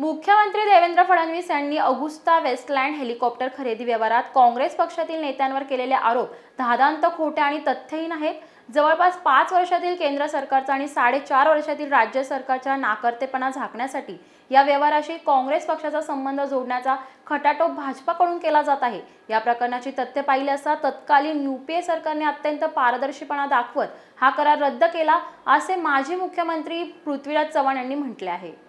मुख्यमंत्री देवेंद्र फडणवीस यांनी Agusta Westland helicopter खरेदी व्यवहारात काँग्रेस पक्षातील नेत्यांवर केलेले आरोप धादांत खोटे आणि तथ्यहीन आहेत जवळपास पाच वर्षातील केंद्र सरकारचा आणि साडेचार वर्षातील राज्य सरकारच्या नाकर्तेपणा झाकण्यासाठी या व्यवहाराशी काँग्रेस पक्षाचा संबंध जोडण्याचा खटाटोप भाजपाकडून केला जात आहे या प्रकरणाची तथ्य पाहिले असता तत्कालीन युपीए सरकारने अत्यंत पारदर्शीपणा दाखवत हा करार रद्द केला असे माजी मुख्यमंत्री पृथ्वीराज चव्हाण यांनी म्हटले आहे